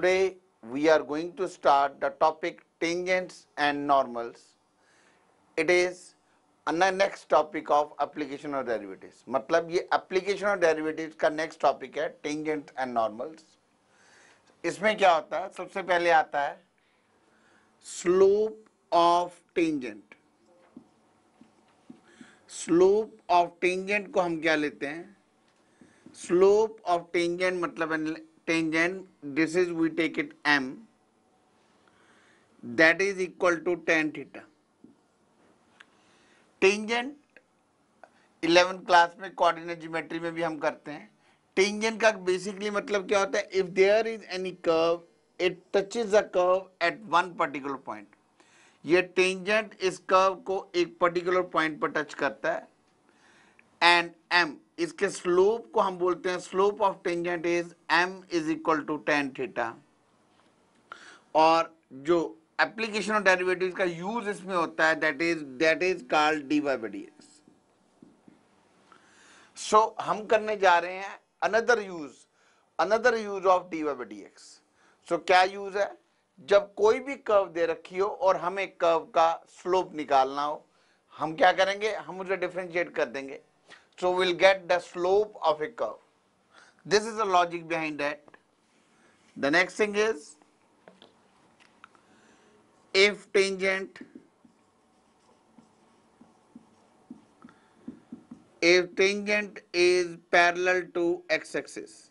Today we are going to start the topic tangents and normals. It is अन्ना next topic of application और derivatives मतलब ये application और derivatives का next topic है tangent and normals इसमें क्या होता है सबसे पहले आता है slope of tangent slope of tangent को हम क्या लेते हैं स्लोप ऑफ टेंजेंट मतलब tangent this is we take it m that is equal to tan theta tangent 11 class में कोऑर्डिनेट ज्योमेट्री में भी हम करते हैं टेंजेंट का बेसिकली मतलब क्या होता है if there is any curve it touches a curve at one particular point ये टेंजेंट इस कर्व को एक पर्टिकुलर पॉइंट पर टच करता है एंड एम इसके स्लोप को हम बोलते हैं slope of tangent is M is equal to tan theta और जो एप्लीकेशन ऑफ डेरिवेटिव का यूज इसमें होता है that is that is called d Y d s so हम करने जा रहे हैं another use another use of d Y by d so क्या यूज है जब कोई भी कर्व दे रखी हो और हमें कर्व का स्लोप निकालना हो हम क्या करेंगे हम उसे डिफ्रेंशिएट कर देंगे So we'll get the slope of a curve. This is the logic behind that. The next thing is if tangent if tangent is parallel to x-axis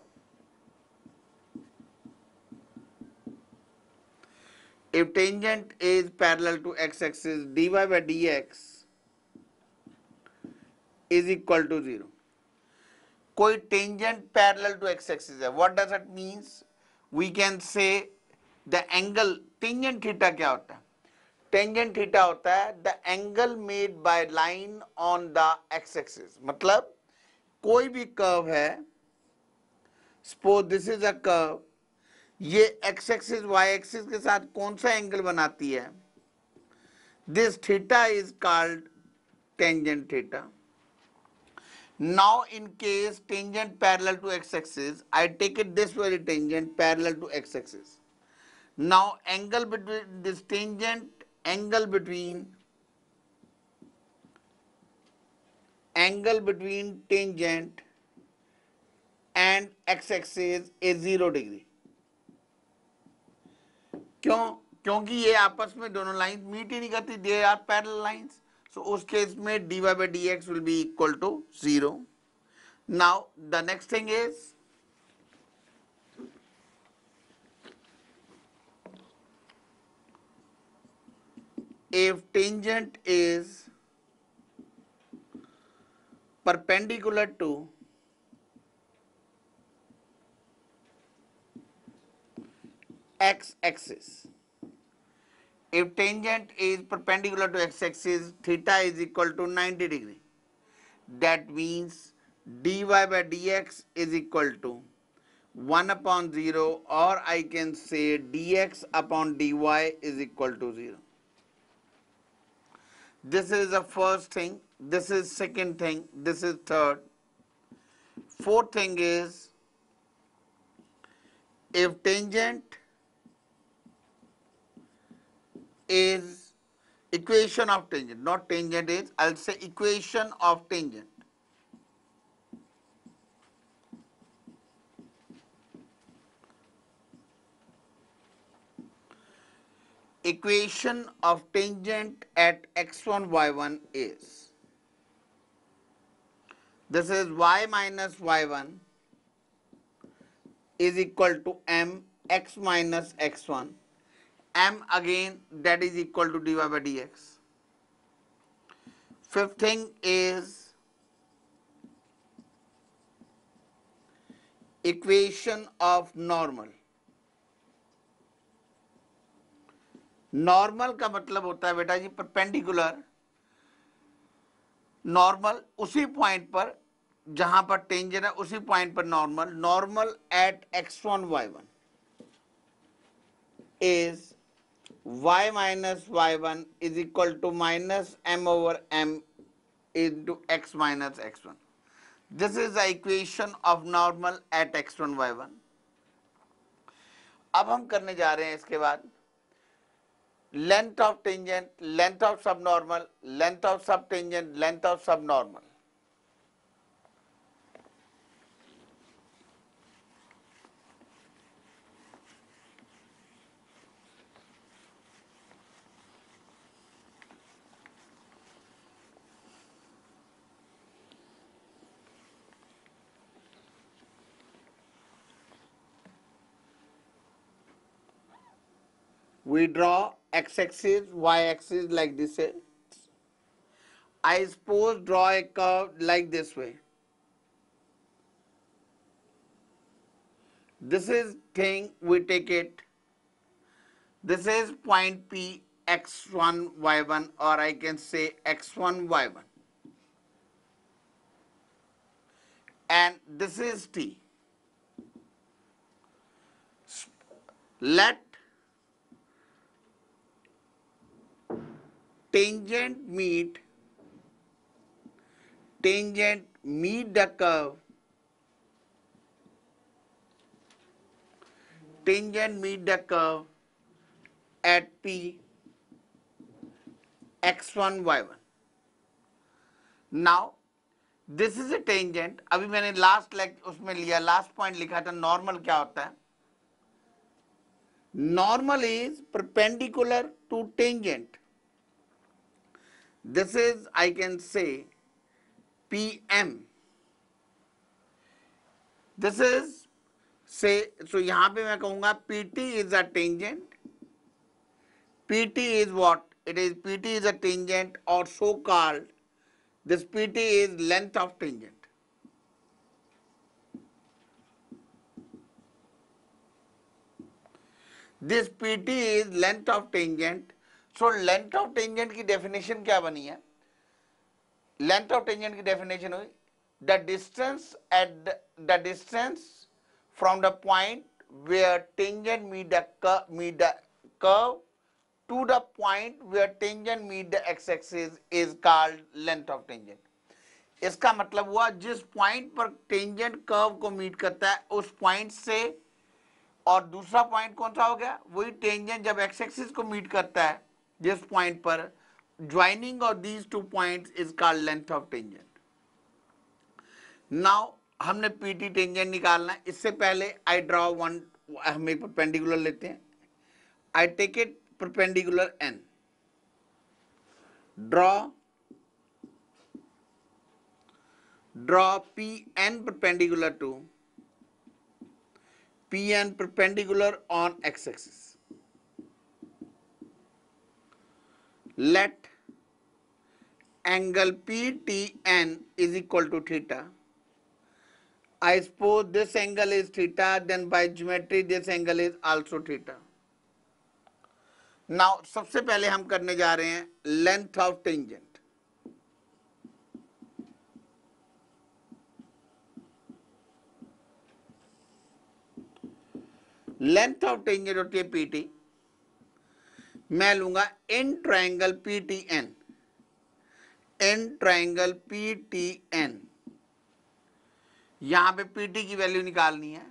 if tangent is parallel to x-axis dy by dx is equal to zero कोई tangent parallel to x axis है what does it means we can say the angle tangent theta क्या होता है tangent theta होता है the angle made by line on the x axis मतलब कोई भी कर्व है suppose this is a curve ये एक्स एक्सिस वाई एक्सिस के साथ कौन सा एंगल बनाती है this theta is called tangent theta Now in case tangent parallel to x-axis, I take it this very tangent parallel to x-axis. Now angle between this tangent, angle between angle between tangent and x-axis is zero degree क्यों क्योंकि ये आपस में दोनों line meet ही नहीं करती they are parallel lines So, उस केस में dy by dx will be equal to 0. Now, the next thing is if tangent is perpendicular to x axis if tangent is perpendicular to x-axis, theta is equal to 90 degree. That means dy by dx is equal to 1 upon 0 or I can say dx upon dy is equal to 0. This is the first thing, this is second thing, this is third. Fourth thing is if tangent is equation of tangent, not tangent is, I'll say equation of tangent. equation of tangent at x1 y1 is this is y minus y1 is equal to m x minus x1 m again that is equal to dy by dx. Fifth thing is equation of normal. Normal का मतलब होता है बेटा जी perpendicular normal उसी point पर जहां पर टेंजन है उसी पॉइंट पर normal normal at x one Y one is y minus y1 is equal to minus m over m into x minus x1. This is the equation of normal at x1 y1. अब हम करने जा रहे हैं इसके बाद length of tangent length of sub normal length of सब tangent length of sub normal We draw x-axis, y-axis like this. I suppose draw a curve like this way. This is thing, we take it. This is point P, x1, y1 or I can say x1, y1. And this is T. Let tangent meet tangent meet the curve tangent meet the curve at P x1 y1 now this is a tangent अभी मैंने last lake उसमें लिया last point लिखा था normal क्या होता है normal is perpendicular to tangent This is, I can say, PM. This is, say, so यहाँ पे मैं कहूँगा PT is a tangent. PT is what? It is PT is a tangent or so called. This PT is length of tangent. This PT is length of tangent so length of tangent की definition क्या बनी है length of tangent की definition हुई the distance at the distance from the point where tangent meet the meet the curve to the point where tangent meet the x axis is called length of tangent इसका मतलब हुआ जिस point पर tangent curve को meet करता है उस point से और दूसरा पॉइंट कौन सा हो गया वही टेंजेंट जब एक्स एक्सिस को मीट करता है जिस पॉइंट पर joining of these two points is called length of tangent now हमने पीटी टेंजेंट निकालना है इससे पहले आई ड्रॉ वन हम एक परपेंडिकुलर लेते हैं I take it perpendicular N draw draw an perpendicular to P N perpendicular on x axis let angle PTN is equal to theta. I suppose this angle is theta, then by geometry this angle is also theta. Now सबसे पहले हम करने जा रहे हैं length of tangent length of tangent होती है P T लूंगा in triangle P T N in triangle P T N यहां पे पी टी की वैल्यू निकालनी है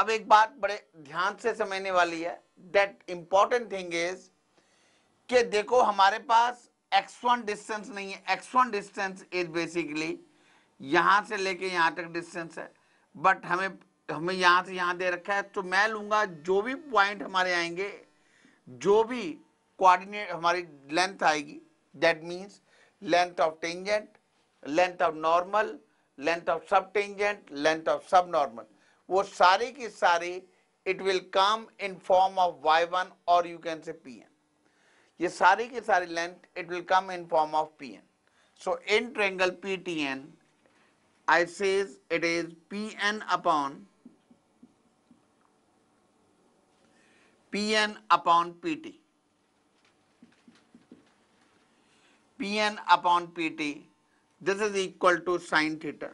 अब एक बात बड़े ध्यान से समझने वाली है दैट इंपॉर्टेंट थिंग इज कि देखो हमारे पास x1 डिस्टेंस नहीं है x1 डिस्टेंस इज बेसिकली यहां से लेके यहां तक डिस्टेंस है बट हमें हमें यहां से यहां दे रखा है तो मैं लूंगा जो भी पॉइंट हमारे आएंगे जो भी कोऑर्डिनेट हमारी लेंथ आएगी that means length of tangent length of normal length of सब tangent length of sub normal वो सारे के सारे it will come in form of y one और you can say P N ये सारे के सारे length it will come in form of P N so in triangle P T N I says it is P N upon Pn upon Pt. Pn upon Pt, this is equal to sine theta.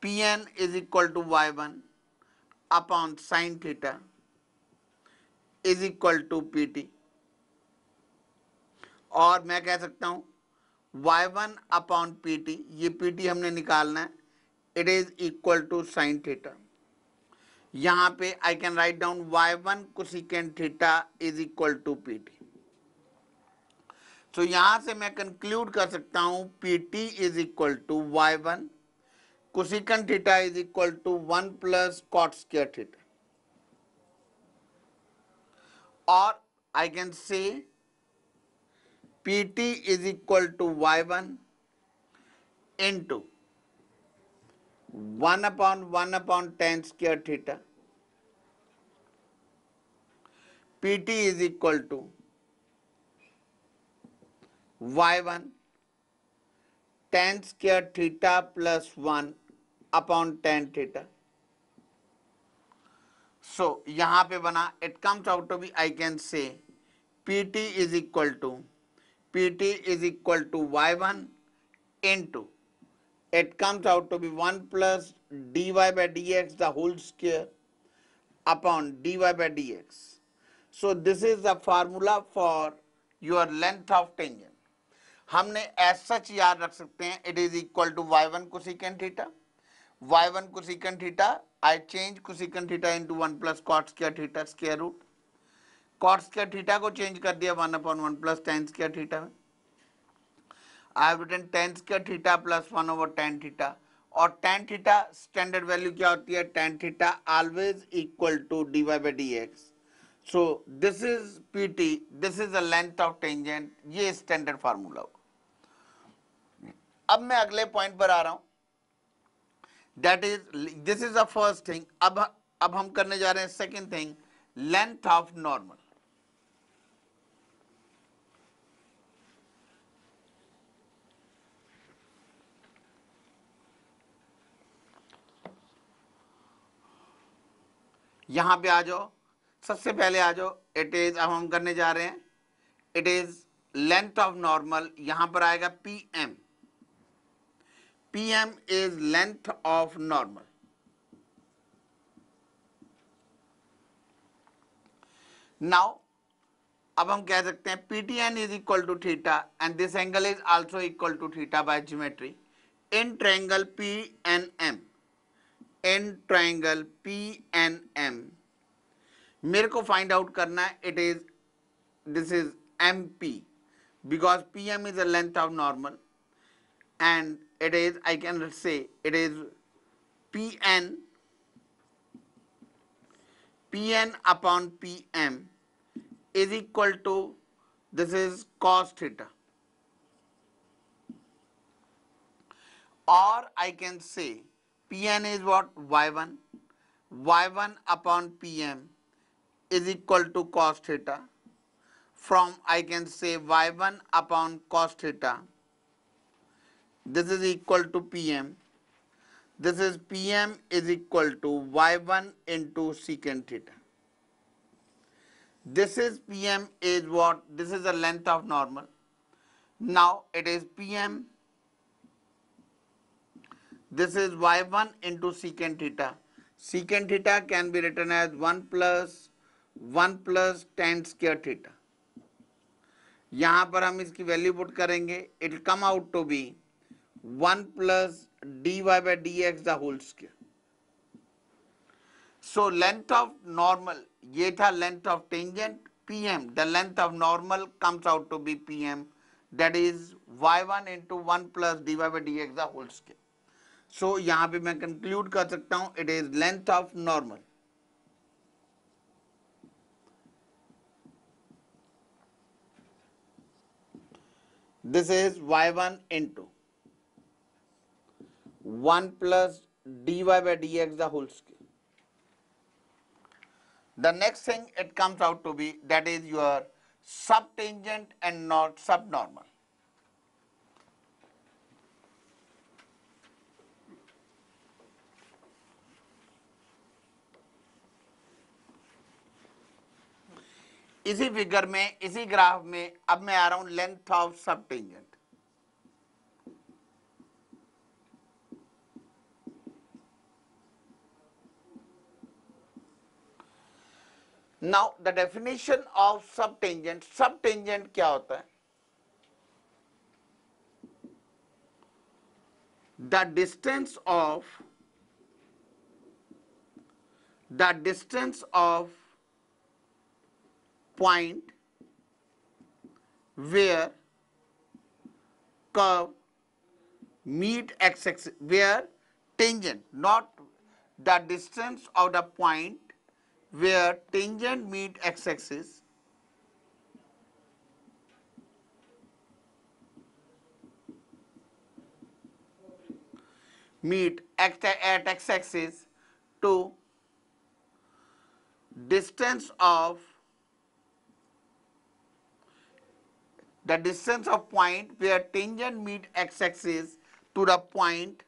Pn is equal to y1 upon sine theta is equal to Pt. और मैं कह सकता हूं y1 one upon P ये P हमने निकालना है it is equal to sine theta यहां पे I can write down y one cosecant theta is equal to P T so यहां से मैं कंक्लूड कर सकता हूं P T is equal to y one cosecant theta is equal to one plus cot square theta और I can say P T is equal to y one into one upon one upon tan square theta PT is equal to y1 tan square theta plus 1 upon tan theta. So, यहाँ पे बना it comes out to be I can say PT is equal to PT is equal to y1 into it comes out to be 1 plus dy by dx the whole square upon dy by dx. So this is the formula for your length of tangent हमने as such याद रख सकते हैं it is equal to y one cosec theta Y one cosec theta I change cosec theta into one plus cot square theta square root cot square theta को change कर दिया one upon one plus tan square theta में I have written tan square theta plus one over tan theta और tan theta standard value क्या होती है tan theta always equal to d Y by D x so this is P T this is अंथ length of tangent ये standard formula होगा अब मैं अगले पॉइंट पर आ रहा हूं that is this is a first thing अब अब हम करने जा रहे हैं second thing length of normal यहां पे आ जाओ सबसे पहले आ जाओ इट इज अब हम करने जा रहे हैं it is length of normal यहां पर आएगा P M P M is length of normal now अब हम कह सकते हैं PTN is equal to theta and this angle is also equal to theta by geometry in triangle P N M in triangle P N M मेरे को find out करना है it is this is M P because P M is length of normal and it is I can say it is P N P N upon P M is equal to this is cos theta और I can say P N is what Y one Y one upon P M is equal to cos theta from I can say y1 upon cos theta. This is equal to Pm. This is Pm is equal to y1 into secant theta. This is Pm is what? This is the length of normal. Now it is Pm. This is y1 into secant theta. Secant theta can be written as 1 plus one plus tan square theta यहां पर हम इसकी value put करेंगे it come out to be one plus D Y by D X the whole square so length of normal ये था length of tangent P the length of normal comes out to be P M that is Y one into one plus D Y by D X the whole square so यहां पर मैं conclude कर सकता हूं it is length of normal This is y1 into 1 plus dy by dx the whole scale. The next thing it comes out to be that is your subtangent and not subnormal. इसी figure में इसी graph में अब मैं आ रहा हूं length of सब subtangent now the definition of सब टेंजेंट सब टेंजेंट क्या होता है the distance of the distance of point where curve meet x axis where tangent not the distance of the point where tangent meet x axis meet at, x axis to distance of the distance of point where tangent meet x-axis to the point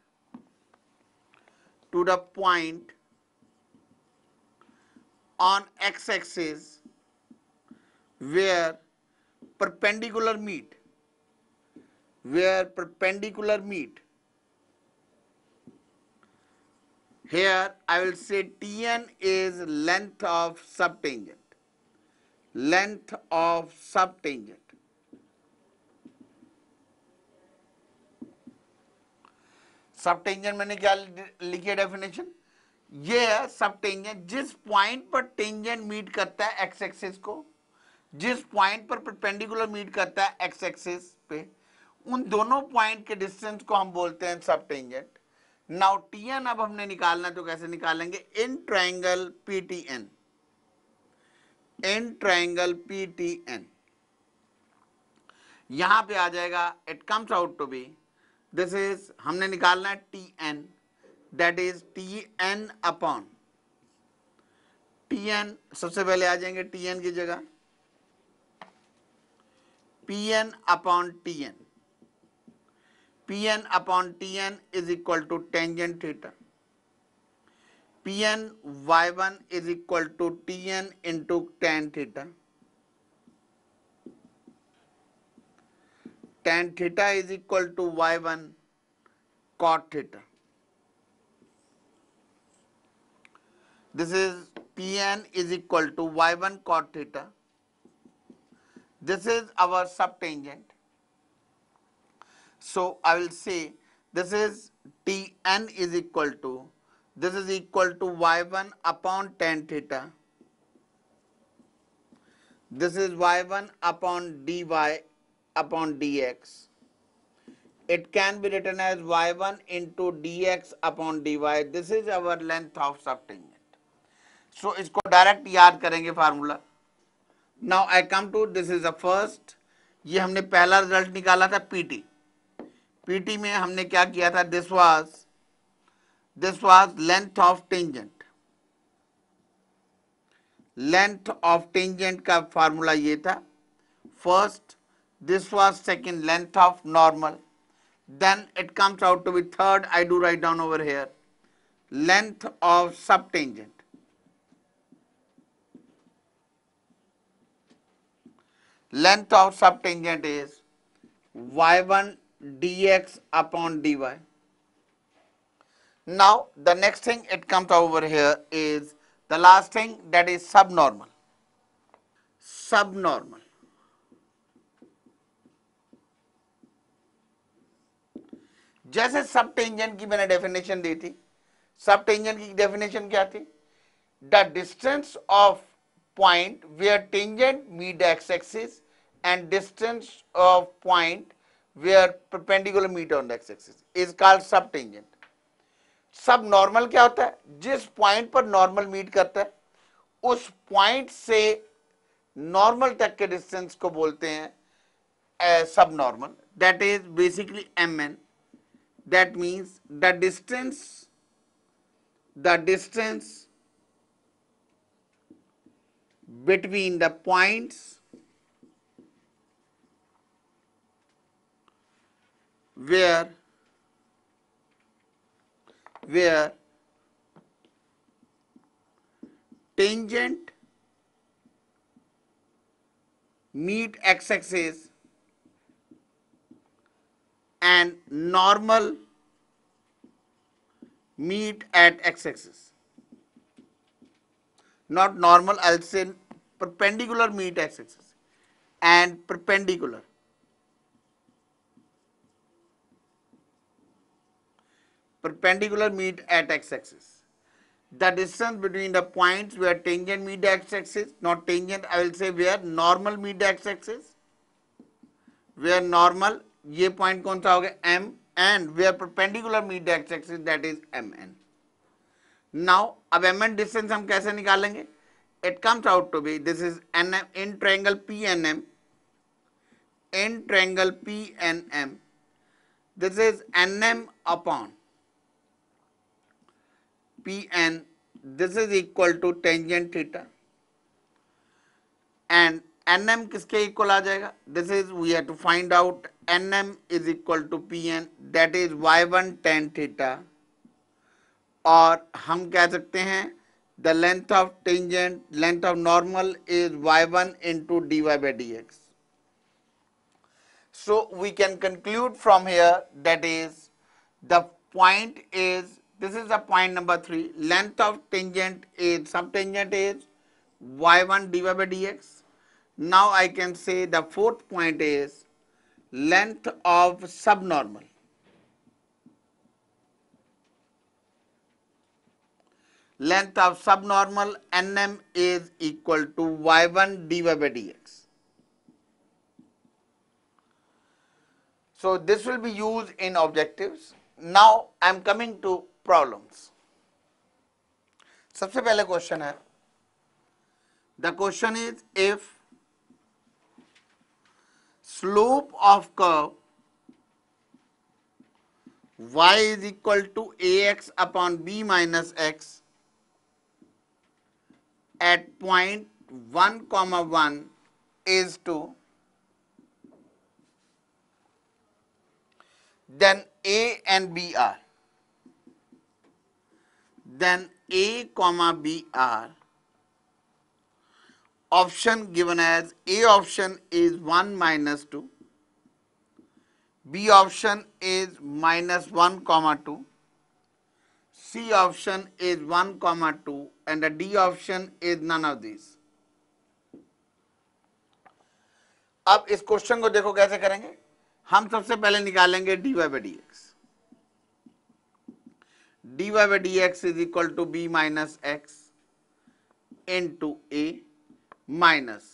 to the point on x-axis where perpendicular meet where perpendicular meet here I will say Tn is length of subtangent length of subtangent subtangent मैंने क्या लिखी definition ये है सब tangent जिस point पर tangent meet करता है एक्स एक्सिस को जिस पॉइंट पर परपेंडिकुलर मीट करता है एक्स एक्सिस पे उन दोनों पॉइंट के डिस्टेंस को हम बोलते हैं सब टेंजेंट नाउ टी एन अब हमने निकालना तो कैसे निकालेंगे in triangle P T N in triangle P T N यहां पे आ जाएगा it comes out to be this is हमने निकालना है T N that is T N upon T N सबसे पहले आ जाएंगे टी एन की जगह P N upon T N P N upon T N is equal to tangent theta P N Y one is equal to T N into ten theta tan theta is equal to y1 cot theta. This is Pn is equal to y1 cot theta. This is our subtangent. So I will say this is Tn is equal to this is equal to y1 upon tan theta. This is y1 upon dy upon dx. It can be written as y1 into dx upon dy. This is our length of subtangent. So इसको direct याद करेंगे formula now I come to this is the first ये हमने पहला result निकाला था PT PT में हमने क्या किया था this was this was length of tangent length of tangent का फार्मूला ये था first This was second length of normal. Then it comes out to be third, I do write down over here, length of subtangent. Length of subtangent is y1 dx upon dy. Now, the next thing it comes over here is the last thing that is subnormal. Subnormal. जैसे सब tangent की मैंने definition दी थी सब tangent की definition क्या थी the distance of point where tangent meet the x axis and distance of point where perpendicular meet on X axis is called called subtangent. Subnormal क्या होता है जिस पॉइंट पर नॉर्मल मीट करता है उस पॉइंट से नॉर्मल तक के डिस्टेंस को बोलते हैं subnormal that is basically M N that means the distance the distance between the points where where tangent meet x-axis and normal meet at x-axis. Not normal, I'll say perpendicular meet x-axis and perpendicular. Perpendicular meet at x-axis. The distance between the points where tangent meet x-axis, not tangent, I will say where normal meet x-axis, where normal ये point कौन सा हो गया M N we are perpendicular meet axis that is M N now अब M N distance हम कैसे निकालेंगे it comes out to be this is N M in triangle P N M in triangle P N M this is N M upon P N this is equal to tangent theta and N M किसके equal आ जाएगा this is we have to find out N M is equal to P N that is Y one tan theta और हम कह सकते हैं the length of tangent length of normal is Y one into D Y by D X from here that is the point is this is the point number three length of tangent is subtangent is Y one D Y by D X Now I can say the fourth point is length of subnormal. Length of subnormal nm is equal to y1 dy by dx. So this will be used in objectives. Now I am coming to problems. सबसे पहले question है the question is if slope of curve y is equal to ax upon b minus x at point 1 comma 1 is 2 then a and b are then a comma b are option given as A option is 1 minus 2, B option is minus 1 comma 2, C option is 1 comma 2 and the D option is none of these. अब इस question को देखो कैसे करेंगे हम सबसे पहले निकालेंगे D Y by D X D Y by D x is equal to B minus X into A minus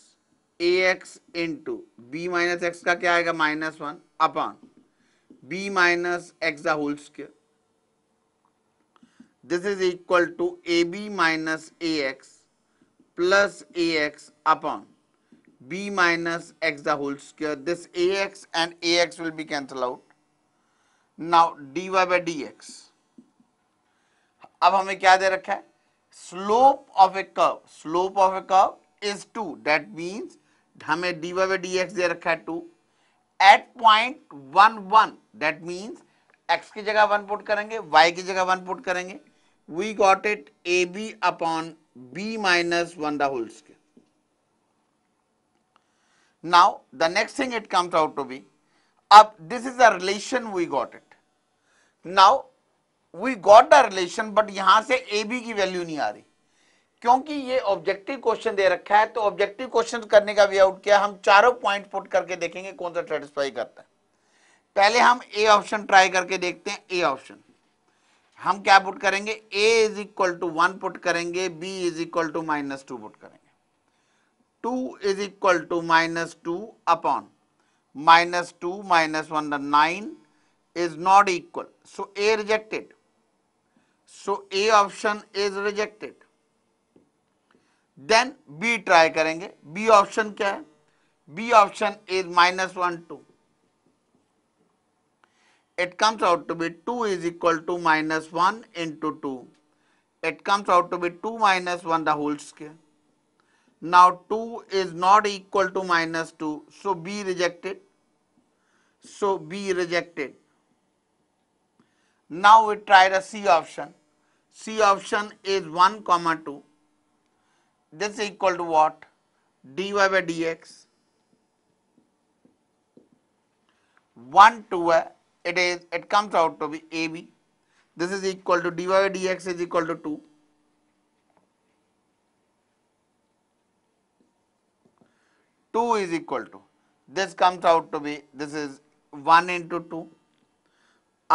A X into B minus X का क्या आएगा minus one upon B minus X the whole square this is equal to A B minus A X plus A X upon b minus x the whole square this ax and ax will be now out now dy by dx अब हमें क्या दे रखा है slope of a curve slope of a curve is 2 that means हमें D Y D दे रखा है two at point one one that means X की जगह वन पुट करेंगे वाई की जगह वन पुट करेंगे we got it A B upon B minus one the whole square now the next thing it comes out to be अब this is a relation we got it now we got the relation but यहां से A B की value नहीं आ रही क्योंकि ये objective question दे रखा है तो ऑब्जेक्टिव क्वेश्चन करने का वे आउट किया हम चारों पॉइंट पुट करके देखेंगे कौन सा सेटिस्फाई करता है पहले हम ए ऑप्शन ट्राई करके देखते हैं ए ऑप्शन हम क्या पुट करेंगे A is equal to one put करेंगे B is equal to minus two put करेंगे two is equal to minus two upon minus two minus one nine is not equal so A rejected so A option is rejected then B try करेंगे B option क्या है B option is minus one two it comes out to be two is equal to minus one into to it comes out to be two minus one the whole square now two is not equal to minus two so B rejected so B rejected now we try the C option C option is one comma two this is equal to what dy by dx 1 to a it is it comes out to be ab this is equal to dy by dx is equal to 2 2 is equal to this comes out to be this is 1 into 2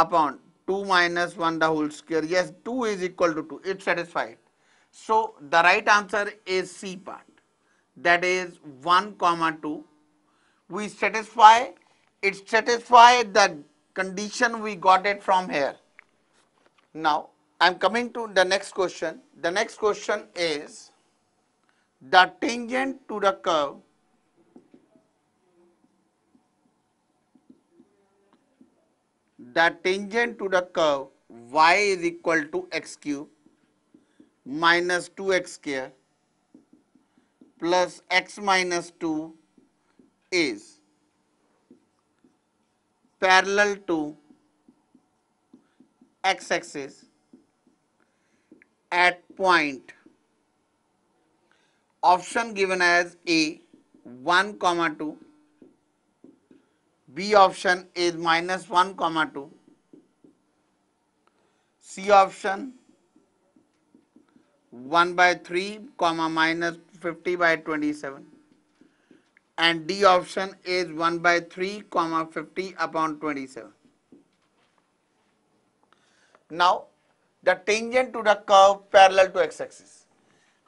upon 2 minus 1 the whole square yes 2 is equal to 2 it satisfied so the right answer is C part that is 1 comma 2. We satisfy, it satisfies the condition we got it from here. Now I am coming to the next question. The next question is the tangent to the curve the tangent to the curve y is equal to x cube minus two x square plus x minus two is parallel to x axis at point option given as A one comma two B option is minus one comma two C option 1 by 3 comma minus 50 by 27 and D option is 1 by 3 comma 50 upon 27. Now the tangent to the curve parallel to x axis.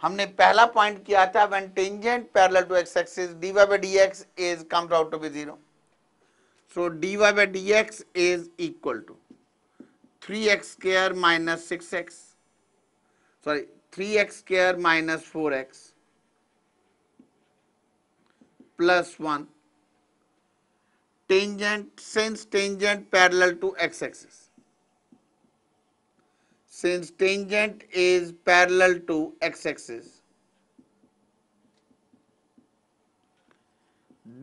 हमने पहला point किया था when tangent parallel to x axis dy by dx is comes out to be zero. So dy by dx is equal to 3x square minus 6x. Sorry, 3x square minus 4x plus 1 tangent since tangent parallel to x axis since tangent is parallel to x axis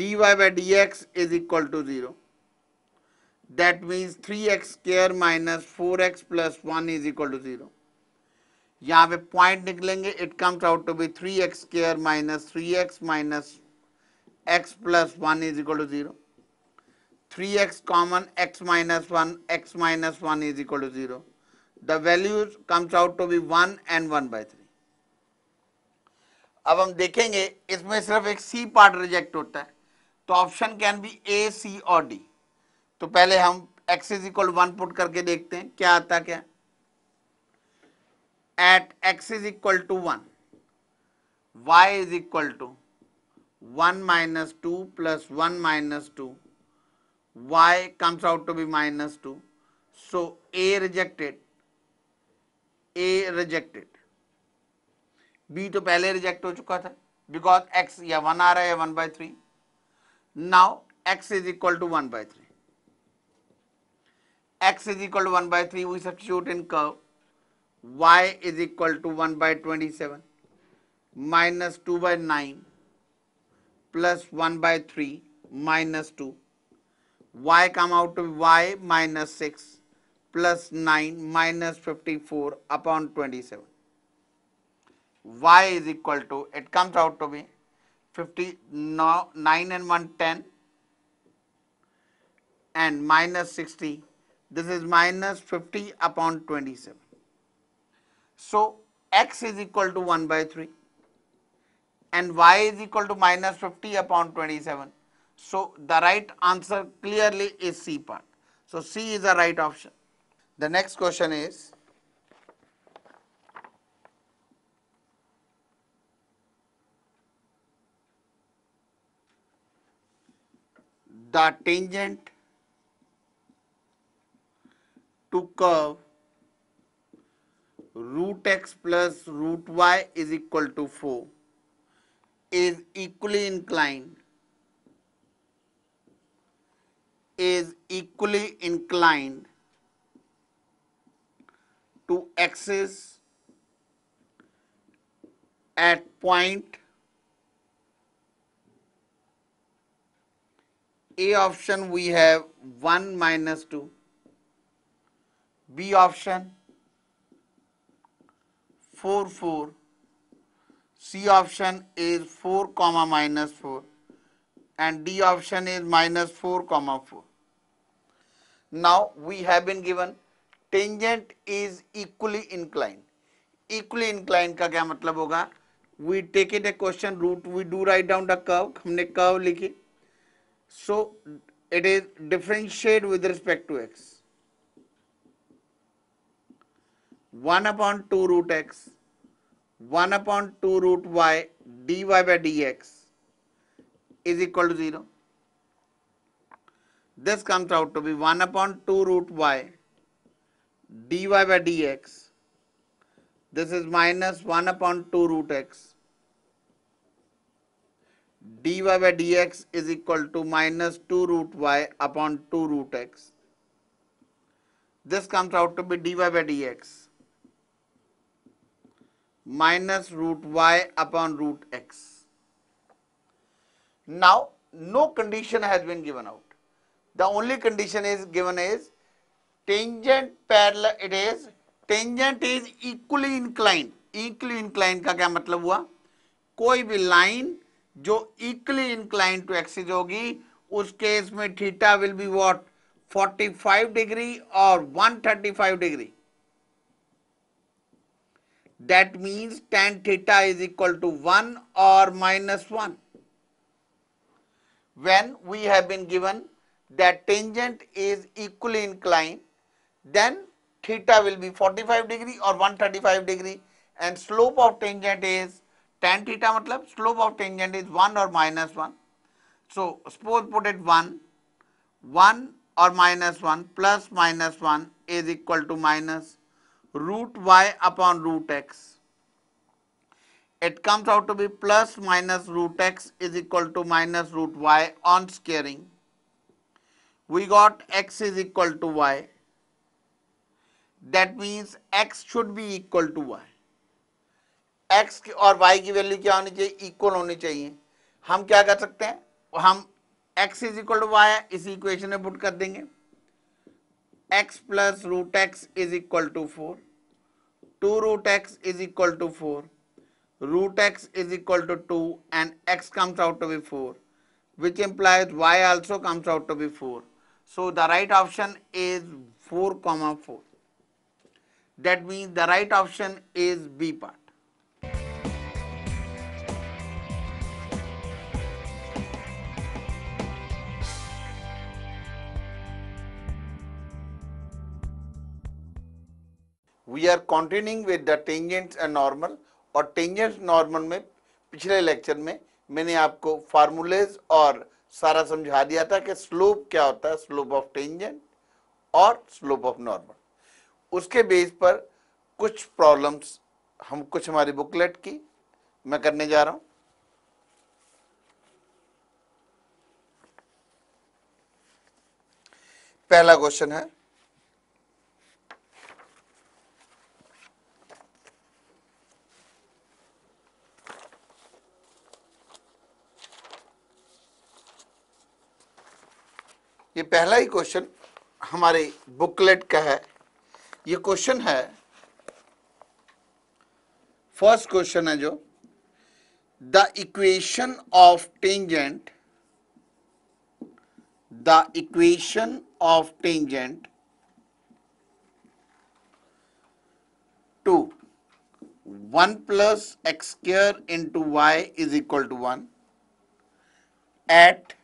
dy by dx is equal to 0 that means 3x square minus 4x plus 1 is equal to 0 यहां पे point निकलेंगे it comes out to be three X square minus three X minus x plus one is equal to zero three X common x minus one X minus one is equal to zero the value comes out to be one and one by three अब हम देखेंगे इसमें सिर्फ एक C part reject होता है तो option can be A C और डी तो पहले हम X is equal one put करके देखते हैं क्या आता क्या है? At x is equal to one Y is equal to one minus two plus one minus two Y comes out to B minus two so A rejected A rejected B तो पहले reject हो चुका था because X या one आ रहा है one by three now X is equal to one by three X is equal to one by three we substitute in curve y is equal to 1 by 27 minus 2 by 9 plus 1 by 3 minus 2 y come out to y minus 6 plus 9 minus 54 upon 27 y is equal to it comes out to be 50 9 and 1 10 and minus 60 this is minus 50 upon 27 so, x is equal to 1 by 3 and y is equal to minus 50 upon 27. So, the right answer clearly is C part. So, C is the right option. The next question is, the tangent to curve root x plus root y is equal to 4 is equally inclined is equally inclined to axis at point A option we have 1 minus 2 B option 4 4 c option is 4 comma minus 4 and d option is minus 4 comma 4 now we have been given tangent is equally inclined equally inclined ka kya matlab होगा we take it a question root we do write down the curve हमने curve so it is differentiate with respect to x 1 upon 2 root x 1 upon 2 root y dy by dx is equal to 0. This comes out to be 1 upon 2 root y dy by dx. This is minus 1 upon 2 root x dy by dx is equal to minus 2 root y upon 2 root x. This comes out to be dy by dx minus root Y upon root X now no condition has been given out the only condition is given is tangent parallel it is tangent is equally incline equally incline का क्या मतलब हुआ कोई भी line जो equally incline to axis होगी उस case में theta will be what 45 degree और 135 degree That means tan theta is equal to 1 or minus 1. When we have been given that tangent is equally inclined, then theta will be 45 degree or 135 degree and slope of tangent is tan theta matlab slope of tangent is 1 or minus 1. So, suppose put it 1, 1 or minus 1 plus minus 1 is equal to minus root y upon root x. It comes out to be plus minus root x is equal to minus root y on squaring. We got x is equal to y. That means x should be equal to y. x की और y की value क्या होनी चाहिए equal होनी चाहिए हम क्या कर सकते हैं हम x is equal to Y इस इक्वेशन में पुट कर देंगे x plus root X is equal to four 2 root x is equal to 4 root x is equal to 2 and x comes out to be 4 which implies y also comes out to be 4 so the right option is 4 comma 4 that means the right option is b part we are continuing with the tangent and normal और tangent normal में पिछले lecture में मैंने आपको फार्मूलेज और सारा समझा दिया था कि स्लोप क्या होता है स्लोप ऑफ टेंजेंट और स्लोप ऑफ नॉर्मल उसके बेस पर कुछ प्रॉब्लम्स हम कुछ हमारी बुकलेट की मैं करने जा रहा हूँ पहला क्वेश्चन है ये पहला ही क्वेश्चन हमारे बुकलेट का है ये क्वेश्चन है फर्स्ट क्वेश्चन है जो the equation of tangent the equation of tangent to one plus x square into Y is equal to one at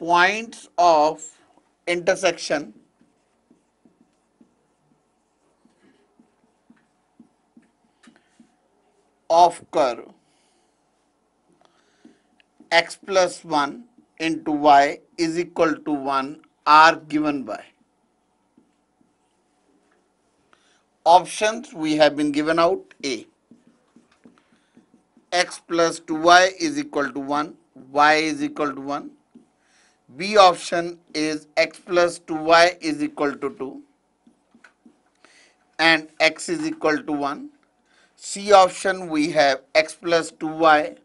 points of intersection of curve x plus 1 into y is equal to 1 are given by options we have been given out a x plus 2y is equal to 1 y is equal to 1 B option is x plus 2y is equal to 2 and x is equal to 1. C option we have x plus 2y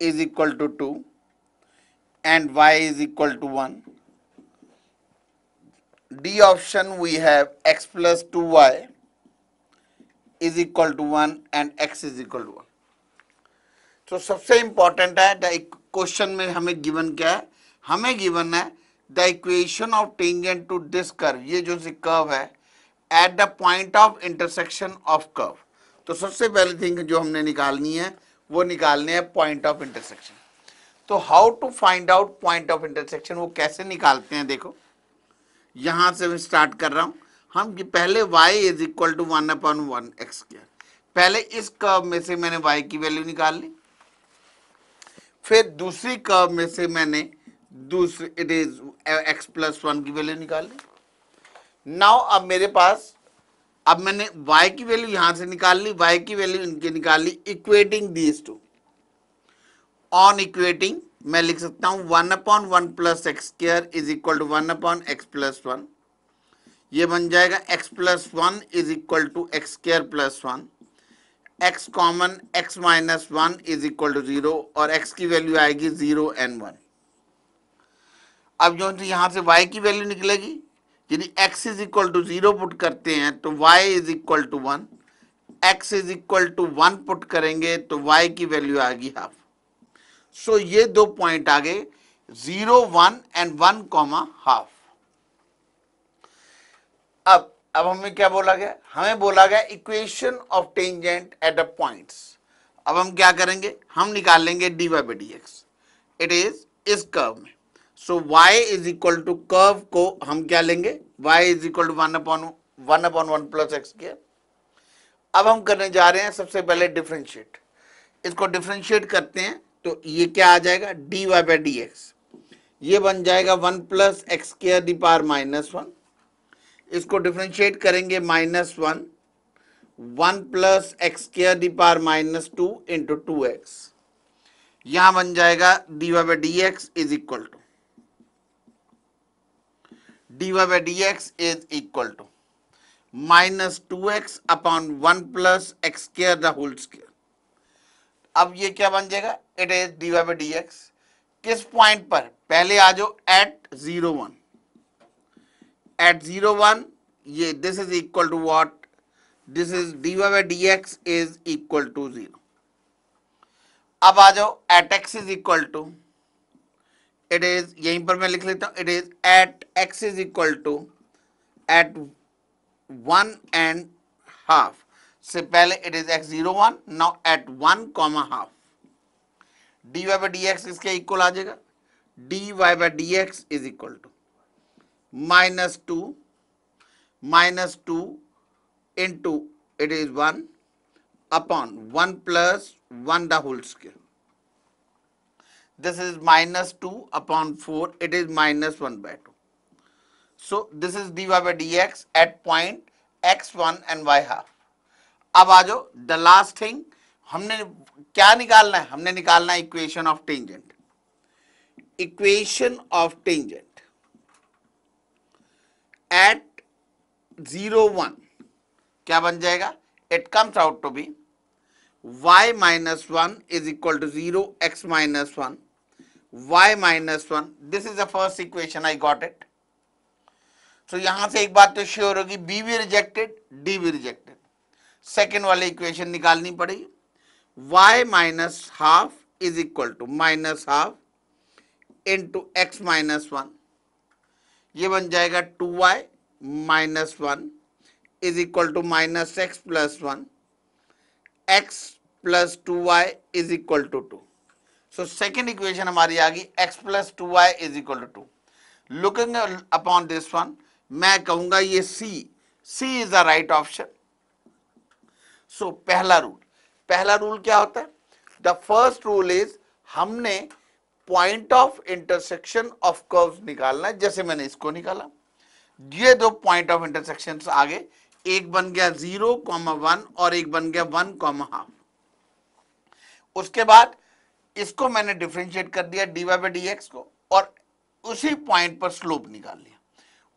is equal to 2 and y is equal to 1. D option we have x plus 2y is equal to 1 and x is equal to 1. तो सबसे important है question में हमें given क्या है हमें given है the equation of tangent to this curve ये जो सी कर्व है at the point of intersection of curve तो सबसे पहले थिंग जो हमने निकालनी है वो निकालने हैं पॉइंट ऑफ इंटरसेक्शन तो how to find out point of intersection वो कैसे निकालते हैं देखो यहाँ से मैं स्टार्ट कर रहा हूँ हम कि पहले y is equal to one upon one X पहले इस कर्व में से मैंने y की वैल्यू निकाल ली फिर दूसरी कर्व में से मैंने दूसरे it is x plus one की वैल्यू निकाल ली नाउ अब मेरे पास अब मैंने वाई की वैल्यू यहां से निकाल ली वाई की वैल्यू इनके निकाल ली equating these two on equating मैं लिख सकता हूं one upon one plus x square is equal to one upon x plus one ये बन जाएगा x plus one is equal to x square plus one x common x minus one is equal to zero और x की value आएगी zero and one अब जो यहाँ से y की वैल्यू निकलेगी यदि x is equal to zero put करते हैं तो y is equal to one x is equal to one put करेंगे तो y की वैल्यू आएगी हाफ सो so, ये दो पॉइंट आ गए zero one and one comma half अब अब हमें क्या बोला गया हमें बोला गया equation of tangent at a point अब हम क्या करेंगे हम निकाल लेंगे d Y by D x it is इस कर्व में so y is equal to curve को हम क्या लेंगे y is equal to one upon one upon one plus x के अब हम करने जा रहे हैं सबसे पहले डिफ्रेंशिएट इसको डिफ्रेंशिएट करते हैं तो ये क्या आ जाएगा d Y by D x ये बन जाएगा one plus x square the power minus one इसको डिफ्रेंशिएट करेंगे minus one one plus x square the power minus two into two x यहां बन जाएगा d Y by D x is equal to d Y by D x is equal to minus two x upon one plus x square the whole square अब ये क्या बन जाएगा it is d Y by D x किस point पर पहले आ जाओ at zero one at zero one ये this is equal to what this is d Y by D x is equal to zero अब आ जाओ at x is equal to it is यहीं पर मैं लिख लेता हूं it is at x is equal to at one and half से पहले it is x zero one now at one comma half d Y by D x इसके equal आ जाएगा d Y by D x is equal to minus two minus two into it is one upon one plus one the whole square this is minus 2 upon 4 it is minus 1 by 2 so this is dy by dx at point x1 and y half अब आ जाओ the last thing हमने क्या निकालना है हमने निकालना है equation of tangent equation of tangent at zero one क्या बन जाएगा it comes out to be y minus one is equal to zero x minus one y minus one this is the first equation I got it तो यहां से एक बात तो sure होगी बी भी रिजेक्टेड डी भी रिजेक्टेड सेकेंड वाले इक्वेशन निकालनी पड़ेगी y minus half is equal to minus half into x minus one ये बन जाएगा two y minus one is equal to minus x plus one x plus two y is equal to two so second equation हमारी आ गई x plus two y is equal to two looking upon this one मैं कहूंगा ये सी सी is the right option so पहला rule पहला rule क्या होता है द फर्स्ट रूल इज हमने point of intersection of curve निकालना है जैसे मैंने इसको निकाला ये दो पॉइंट ऑफ इंटरसेक्शन आगे एक बन गया जीरो कॉमा वन और एक बन गया वन कॉमा हाफ उसके बाद इसको मैंने डिफ्रेंशिएट कर दिया d Y by D x को और उसी पॉइंट पर स्लोप निकाल लिया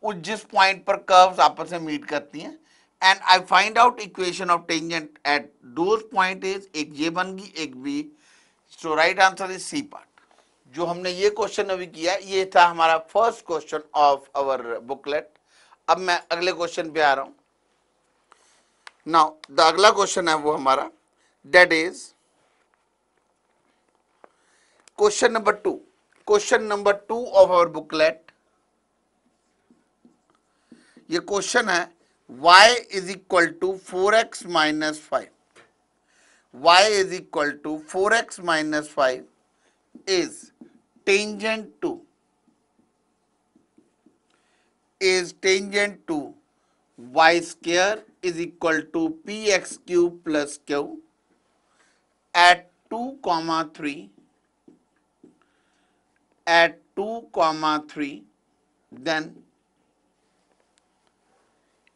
उस जिस पॉइंट पर कर्व्स आपस में मीट करती हैं and I find out equation of tangent at those point is एक ये बन गई एक B so right answer is C part जो हमने ये क्वेश्चन अभी किया ये था हमारा first question of our booklet अब मैं अगले क्वेश्चन पे आ रहा हूं नाउ द अगला क्वेश्चन है वो हमारा that is question number two question number two of our booklet ये क्वेश्चन है y is equal to four x minus five y is equal to four x minus five is tangent to is tangent to y square is equal to p x cube plus q at two comma three at 2 comma 3 then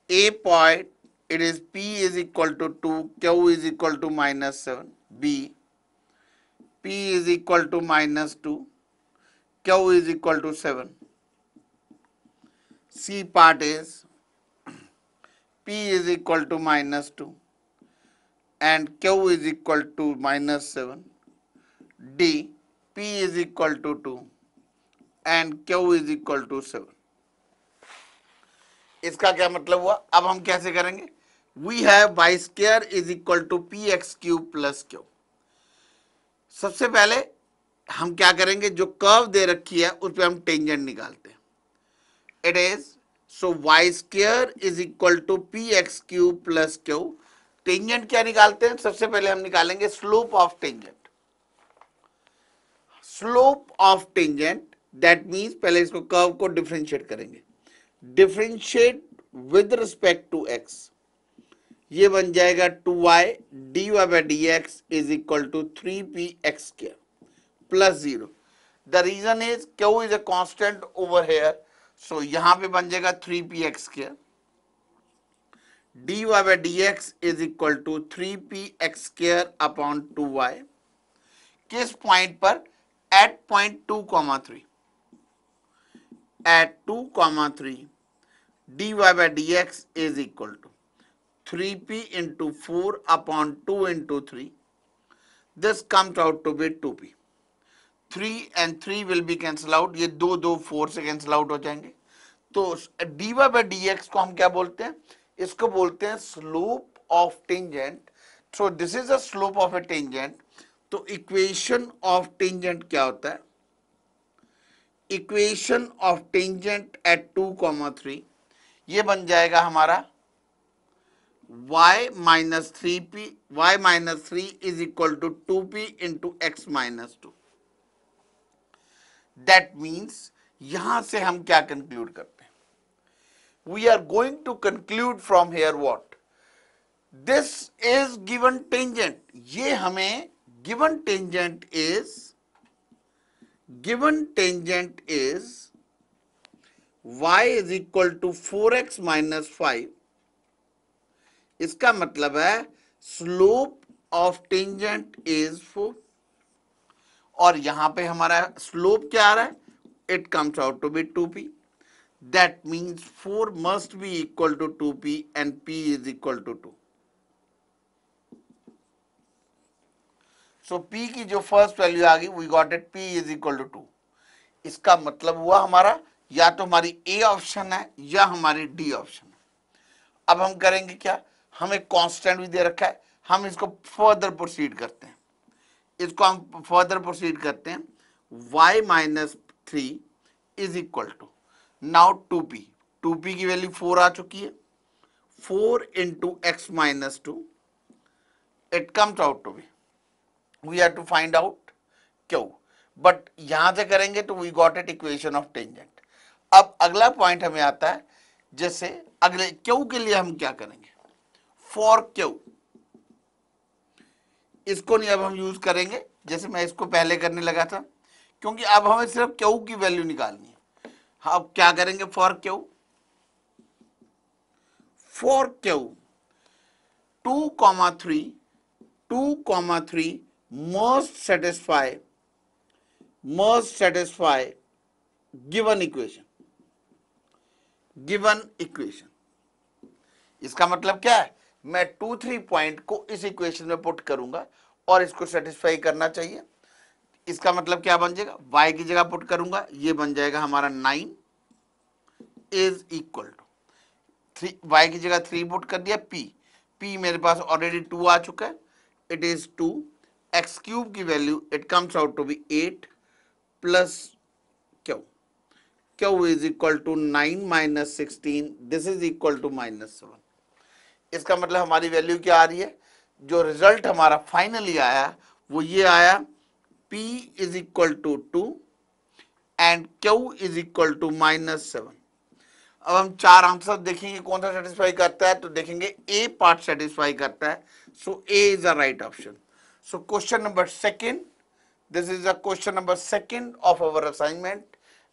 a point it is p is equal to 2 q is equal to minus 7 b p is equal to minus 2 q is equal to 7 c part is p is equal to minus 2 and q is equal to minus 7 d p is equal to 2 and q is equal to seven इसका क्या मतलब हुआ अब हम कैसे करेंगे we have y square is equal to p x cube plus q सबसे पहले हम क्या करेंगे जो कर्व दे रखी है उस पर हम टेंजेंट निकालते हैं it is so y square is equal to p x cube plus q tangent क्या निकालते हैं सबसे पहले हम निकालेंगे slope of tangent slope of tangent that means पहले इसको कर्व को डिफ्रेंशिएट करेंगे differentiate with respect to x ये बन जाएगा two y d Y by D x is equal to three p x के plus zero the reason is q is a constant over here so यहां पे बन जाएगा three p x के d Y by D x is equal to three p x square upon two y किस point पर at point two comma three at 2 comma 3 dy by dx is equal to 3p into 4 upon 2 into 3 this comes out to be 2p 3 and 3 will be cancel out ये दो दो four से cancel out हो जाएंगे तो d Y by D x को हम क्या बोलते हैं इसको बोलते हैं slope of tangent so this is a slope of a tangent तो इक्वेशन ऑफ टेंजेंट क्या होता है equation of tangent at two comma three ये बन जाएगा हमारा y minus three p y minus three is equal to two p into x minus two that means यहां से हम क्या कंक्लूड करते हैं we are going to conclude from here what this is given tangent ये हमें given tangent is given tangent is y is equal to four x minus five इसका मतलब है slope of tangent is four और यहां पे हमारा slope क्या आ रहा है it comes out to be two p that means four must be equal to two p and p is equal to two so so, p की जो फर्स्ट वैल्यू आ गई we got it p is equal to two इसका मतलब हुआ हमारा या तो हमारी ए ऑप्शन है या हमारी डी ऑप्शन है अब हम करेंगे क्या हमें कॉन्स्टेंट भी दे रखा है हम इसको फर्दर प्रोसीड करते हैं इसको हम फर्दर प्रोसीड करते हैं y minus three is equal to now two p two p की वैल्यू फोर आ चुकी है four into x minus two it comes out to be we have to find out q but यहां से करेंगे तो we got it equation of tangent अब अगला पॉइंट हमें आता है जैसे अगले क्यों के लिए हम क्या करेंगे फॉर क्यों इसको नहीं अब हम यूज करेंगे जैसे मैं इसको पहले करने लगा था क्योंकि अब हमें सिर्फ क्यों की वैल्यू निकालनी है अब क्या करेंगे for q for q two comma three two comma three most satisfy most satisfy given equation given equation इसका मतलब क्या है मैं टू थ्री पॉइंट को इस इक्वेशन में पुट करूंगा और इसको सेटिस्फाई करना चाहिए इसका मतलब क्या बन जाएगा y की जगह पुट करूंगा ये बन जाएगा हमारा nine is equal to three y की जगह थ्री पुट कर दिया p p मेरे पास ऑलरेडी टू आ चुका है it is two x cube की value it comes out to be eight plus q q is equal to nine minus sixteen this is equal to minus seven इसका मतलब हमारी value क्या आ रही है जो रिजल्ट हमारा फाइनली आया वो ये आया P is equal to two and Q is equal to minus seven अब हम चार आंसर देखेंगे कौन सा सेटिस्फाई करता है तो देखेंगे ए पार्ट सेटिस्फाई करता है so A is a right option So question number second, this is a question number second of our assignment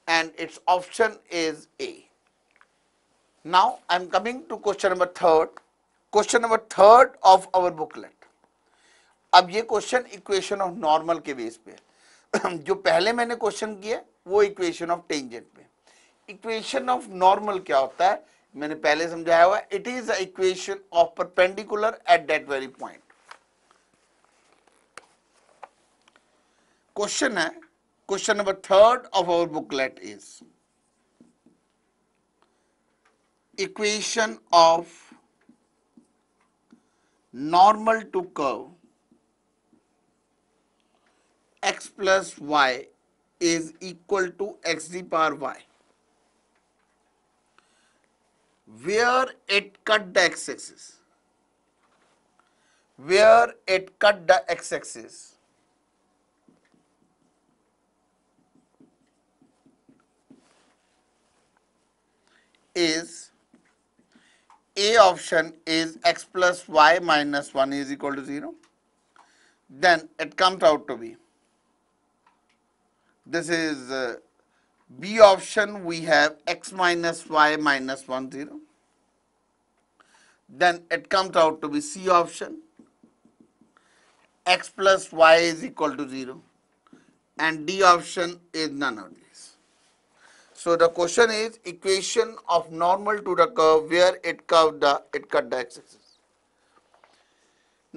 and its option is A. Now I am coming to question number third, question number third of our booklet. ab ye question equation of normal ke base pe jo pehle maine question kiya wo equation of tangent pe equation of normal kya hota hai मैंने पहले समझाया हुआ it is a equation of perpendicular at that very point question है question number third of our booklet is equation of normal to curve x plus y is equal to x the power y where it cut the x axis where it cut the x axis is A option is x plus y minus 1 is equal to 0. Then it comes out to be. This is uh, B option we have x minus y minus 1 0. Then it comes out to be C option x plus y is equal to 0 and D option is none of these. So the question is equation of normal to the curve where it curved the it cut the x-axis.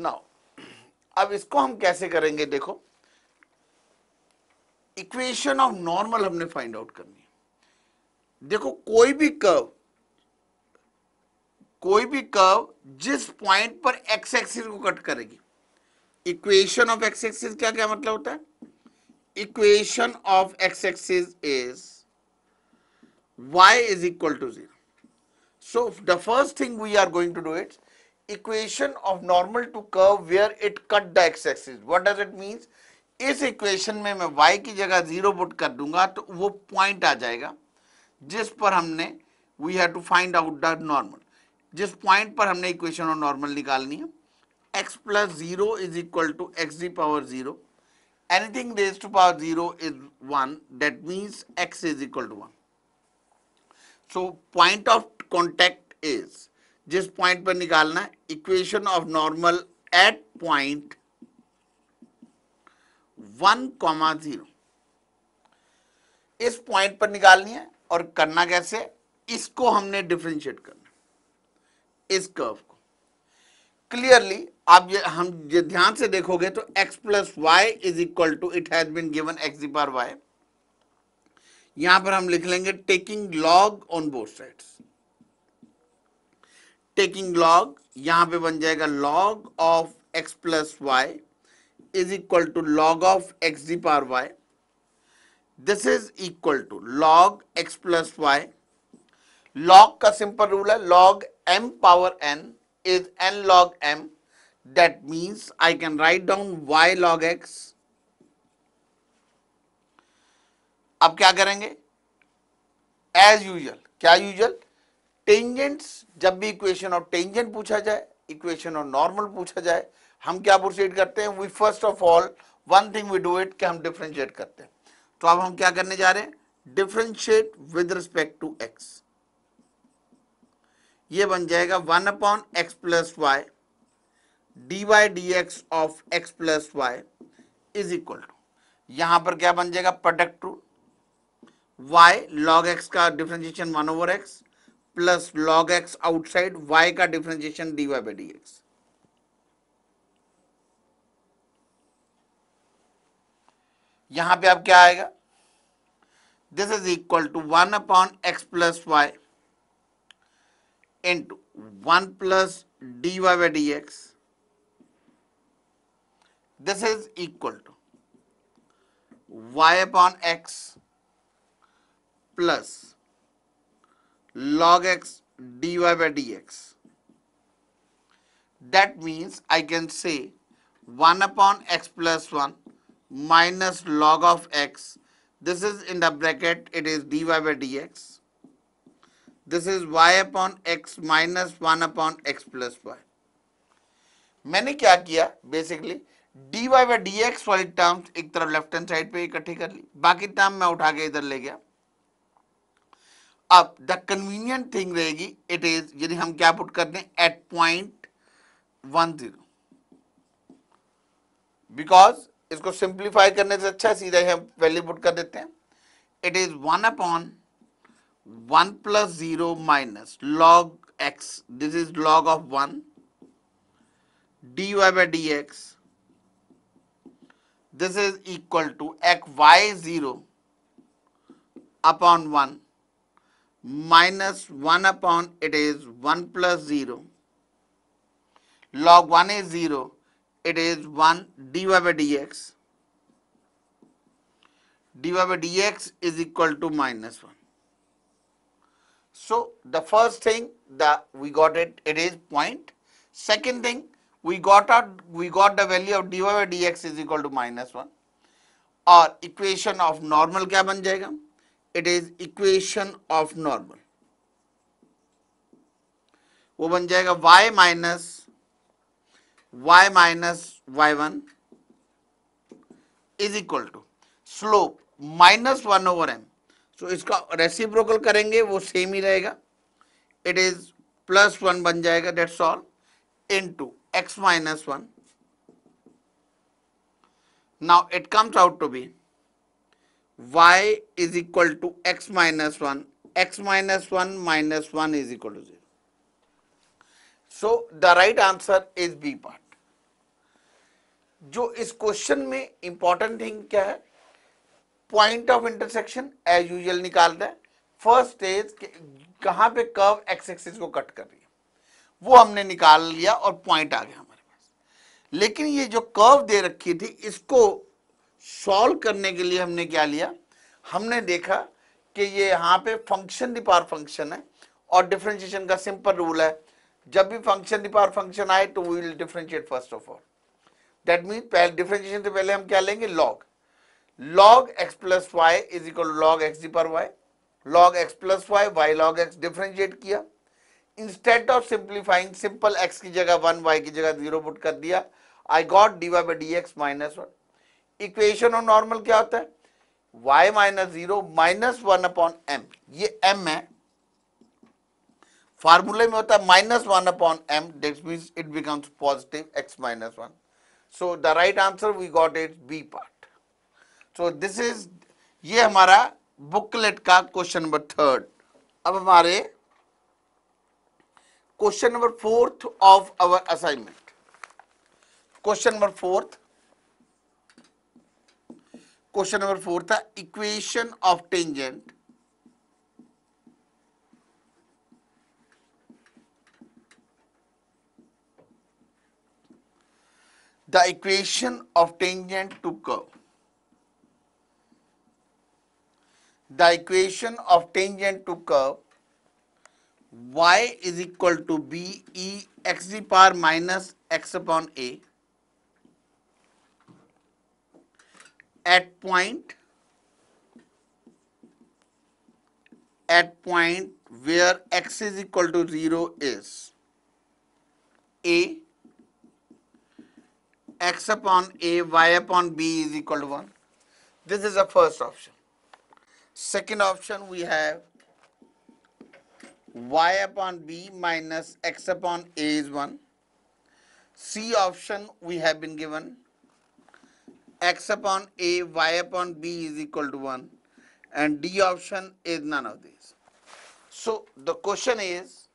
Now ab isko hum kaise karenge dekho equation of normal हमने find out करनी है देखो कोई भी curve कोई भी curve जिस point पर एक्स एक्सिस को कट करेगी इक्वेशन ऑफ एक्स एक्सिस क्या क्या मतलब होता है equation of x axis is y is equal to 0. So the first thing we are going to do is equation of normal to curve where it cut the x-axis. What does it mean? इस equation में मैं Y की जगह zero बुट कर दूंगा तो वो point आ जाएगा जिस पर हमने we have to find out the normal जिस पॉइंट पर हमने इक्वेशन और नॉर्मल निकालनी है x plus zero is equal to x the power zero anything raise to power zero is one that means x is equal to one so point of contact is जिस point पर निकालना equation of normal at point one comma zero इस point पर निकालनी है और करना कैसे इसको हमने डिफ्रेंशिएट करना इस कर्व को क्लियरली आप ये हम ये ध्यान से देखोगे तो x plus y is equal to it has been given x the power यहां पर हम लिख लेंगे taking log on both sides taking log यहां पे बन जाएगा log of x plus y is equal to log of x the power y this is equal to log x plus y log का सिंपल रूल है log m power n is n log m that means I can write down y log x अब क्या करेंगे as usual क्या usual tangents जब भी equation of tangent पूछा जाए इक्वेशन ऑफ नॉर्मल पूछा जाए हम क्या प्रोसीड करते हैं we first of all one thing we do it कि हम डिफ्रेंशिएट करते हैं तो अब हम क्या करने जा रहे हैं differentiate with respect to x ये बन जाएगा one upon x plus y d Y d x of x plus y is equal to यहां पर क्या बन जाएगा product rule y log x का differentiation one over x plus log x outside y का differentiation d Y by D x यहां पे आप क्या आएगा this is equal to one upon x plus y into one plus D Y by D x this is equal to y upon x plus log x dy by dx. That means I can say 1 upon x plus 1 minus log of x. This is in the bracket, it is dy by dx. This is y upon x minus 1 upon x plus y. मैंने क्या किया basically dy y by d वाली terms एक तरफ left hand side पे इकट्ठी कर ली बाकी टर्म मैं उठा के इधर ले गया अब द कन्वीनियंट थिंग रहेगी इट इज यदि हम क्या पुट कर दें at point one zero because इसको सिंप्लीफाई करने से अच्छा सीधा ही हम वैल्यू पुट कर देते हैं it is one upon one plus zero minus log x this is log of one D Y by D x this is equal to x y zero upon one minus 1 upon it is 1 plus 0. Log 1 is 0, it is 1 dy by dx. dy by dx is equal to minus 1. So the first thing that we got it, it is point. Second thing, we got out, we got the value of dy by dx is equal to minus 1. or equation of normal क्या बन जाएगा it is equation of normal वो बन जाएगा y minus y minus y one is equal to slope minus one over m so इसका reciprocal करेंगे वो same ही रहेगा इट इज प्लस वन बन जाएगा that's all into x minus one now it comes out to be y is equal to x minus 1 x minus 1 minus 1 is equal to 0 so the right answer is b part जो इस question में important thing क्या है point of intersection as usual निकाल रहे first stage कहाँ पे curve x axis को कट कर रही है वो हमने निकाल लिया और पॉइंट आ गया हमारे पास लेकिन ये जो कर्व दे रखी थी इसको सॉल्व करने के लिए हमने क्या लिया हमने देखा कि ये यहाँ पे फंक्शन डिपार फंक्शन है और डिफ्रेंशिएशन का सिंपल रूल है जब भी फंक्शन डिपार फंक्शन आए तो we will differentiate first of all that mean differentiation से पहले हम क्या लेंगे log log x plus y is equal log x the power y log x plus y y log x differentiate किया instead of simplifying simple x की जगह one Y की जगह जीरो पुट कर दिया I got d Y by D x minus one equation of normal क्या होता है y minus zero minus one upon m ये m है फार्मूले में होता है minus one upon m that mean it becomes positive x minus one so the right answer we got it b part so this is ये हमारा booklet का question number third अब हमारे question number fourth of our assignment question number fourth question number four था equation of tangent the equation of tangent to curve the equation of tangent to curve y is equal to b e x e power minus x upon a at point at point where x is equal to 0 is a x upon a y upon b is equal to 1 this is the first option second option we have y upon b minus x upon a is 1 c option we have been given x upon a, y upon b is equal to 1 and D option is none of these. So the question is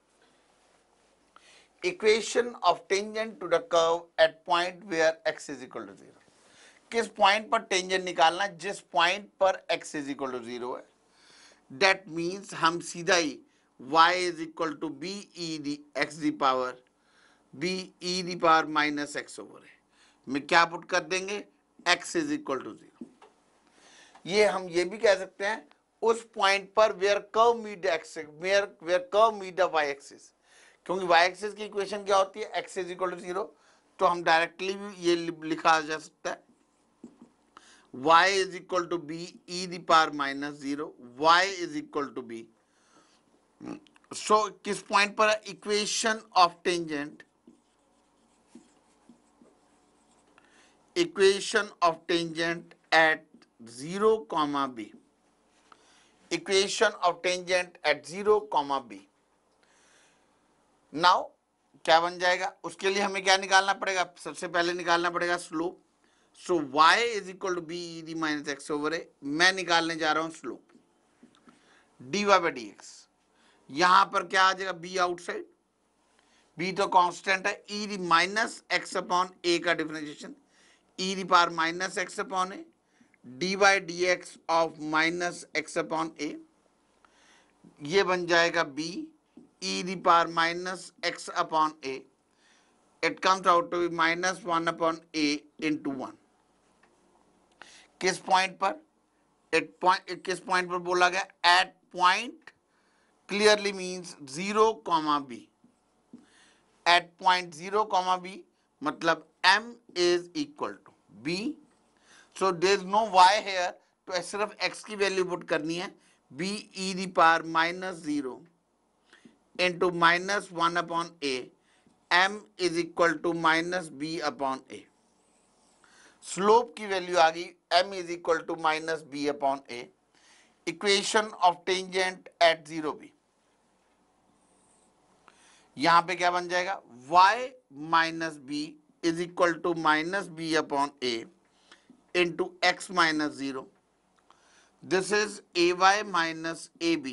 equation of tangent to the curve at point where x is equal to 0. kis point par tangent nikalna jis point par x is equal to 0 hai that means hum seedha hi y is equal to b e the x the power b e the power minus x over hai में क्या put कर देंगे x is equal to zero ये हम ये भी कह सकते हैं उस पॉइंट पर where curve meet x where where curve meet the y axis क्योंकि वाई एक्सिस की इक्वेशन क्या होती है x is equal to zero तो हम डायरेक्टली भी ये लिखा जा सकता है y is equal to b e the power minus zero y is equal to b so किस पॉइंट पर equation of tangent equation of tangent at 0 comma b equation of tangent at 0 comma b now क्या बन जाएगा उसके लिए हमें क्या निकालना पड़ेगा सबसे पहले निकालना पड़ेगा slope so y is equal to b the minus x over a मैं निकालने जा रहा हूं slope d Y by D x यहां पर क्या आ जाएगा b आउटसाइड बी तो कांस्टेंट है e the minus x upon a का differentiation e to the power minus x upon a d by dx of minus x upon a ये बन जाएगा b e to the power minus x upon a it comes out to be minus 1 upon a into 1 किस point पर at point किस point पर बोला गया at point clearly means zero comma b at point zero comma b मतलब m is equal to b so there is no y here to so sirf x ki value put karni hai b e the power minus 0 into minus 1 upon a m is equal to minus b upon a slope की value आ गई m is equal to minus b upon a equation of tangent at zero b यहां पे क्या बन जाएगा y minus b is equal to minus b upon a into x minus 0. This is ay minus ab